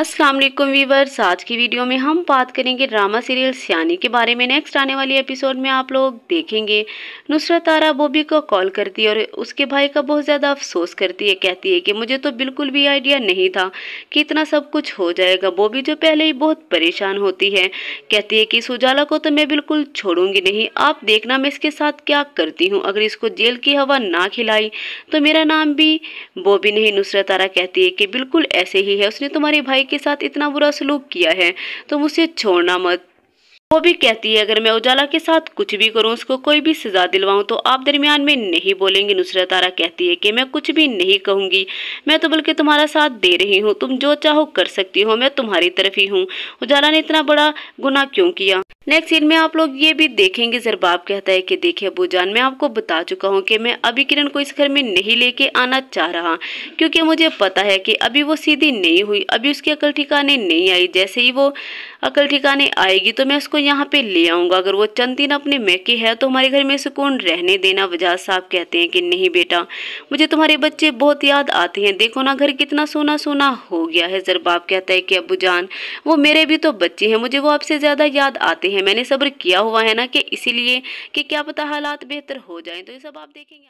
अस्सलाम वालेकुम वीवर्स आज की वीडियो में हम बात करेंगे ड्रामा सीरियल सियानी के बारे में नेक्स्ट आने वाली एपिसोड में आप लोग देखेंगे नुसरत आरा बॉबी को कॉल करती है और उसके भाई का बहुत ज़्यादा अफसोस करती है कहती है कि मुझे तो बिल्कुल भी आइडिया नहीं था कि इतना सब कुछ हो जाएगा बॉबी जो पहले ही बहुत परेशान होती है कहती है कि इस उजाला को तो मैं बिल्कुल छोड़ूंगी नहीं आप देखना मैं इसके साथ क्या करती हूँ अगर इसको जेल की हवा ना खिलाई तो मेरा नाम भी बॉबी नहीं नुसरत आरा कहती है कि बिल्कुल ऐसे ही है उसने तुम्हारे भाई भाई के साथ इतना बुरा सलूक किया है तो उसे छोड़ना मत वो भी कहती है अगर मैं उजाला के साथ कुछ भी करूं उसको कोई भी सजा दिलवाऊं तो आप दरमियान में नहीं बोलेंगी नुसरत आरा कहती है कि मैं कुछ भी नहीं कहूंगी मैं तो बल्कि तुम्हारा साथ दे रही हूं तुम जो चाहो कर सकती हो मैं तुम्हारी तरफ ही हूं उजाला ने इतना बड़ा गुना क्यों किया नेक्स्ट सीन में आप लोग ये भी देखेंगे जरबाब कहता है कि देखिए अबू जान मैं आपको बता चुका हूँ कि मैं अभी किरण को इस घर में नहीं लेके आना चाह रहा क्योंकि मुझे पता है कि अभी वो सीधी नहीं हुई अभी उसकी अकल ठिकाने नहीं आई जैसे ही वो अकल ठिकाने आएगी तो मैं उसको यहाँ पे ले आऊंगा अगर वो चंद दिन अपने मैके है तो हमारे घर में सुकून रहने देना वजाज साहब कहते हैं कि नहीं बेटा मुझे तुम्हारे बच्चे बहुत याद आते हैं देखो ना घर कितना सोना सोना हो गया है बाप कहता है कि अबू जान वो मेरे भी तो बच्चे हैं मुझे वो आपसे ज़्यादा याद आते हैं मैंने सब्र किया हुआ है ना कि इसीलिए कि क्या पता हालात बेहतर हो जाए तो ये सब आप देखेंगे